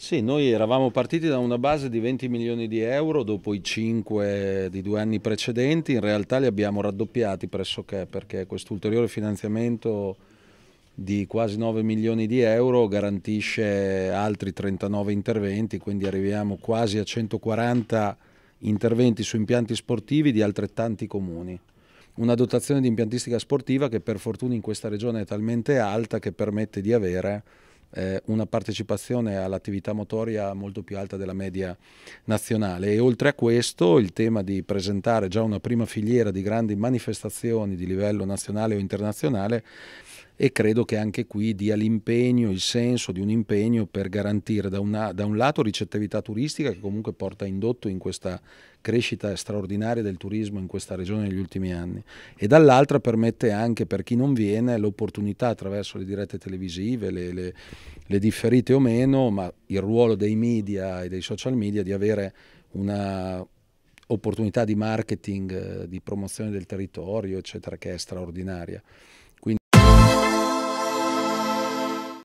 Sì, noi eravamo partiti da una base di 20 milioni di euro dopo i 5 di due anni precedenti, in realtà li abbiamo raddoppiati pressoché perché questo ulteriore finanziamento di quasi 9 milioni di euro garantisce altri 39 interventi, quindi arriviamo quasi a 140 interventi su impianti sportivi di altrettanti comuni. Una dotazione di impiantistica sportiva che per fortuna in questa regione è talmente alta che permette di avere eh, una partecipazione all'attività motoria molto più alta della media nazionale e oltre a questo il tema di presentare già una prima filiera di grandi manifestazioni di livello nazionale o internazionale e credo che anche qui dia l'impegno, il senso di un impegno per garantire da, una, da un lato ricettività turistica che comunque porta indotto in questa crescita straordinaria del turismo in questa regione negli ultimi anni e dall'altra permette anche per chi non viene l'opportunità attraverso le dirette televisive, le, le, le, differite o meno, ma il ruolo dei media e dei social media di avere una opportunità di marketing, eh, di promozione del territorio, eccetera, che è straordinaria.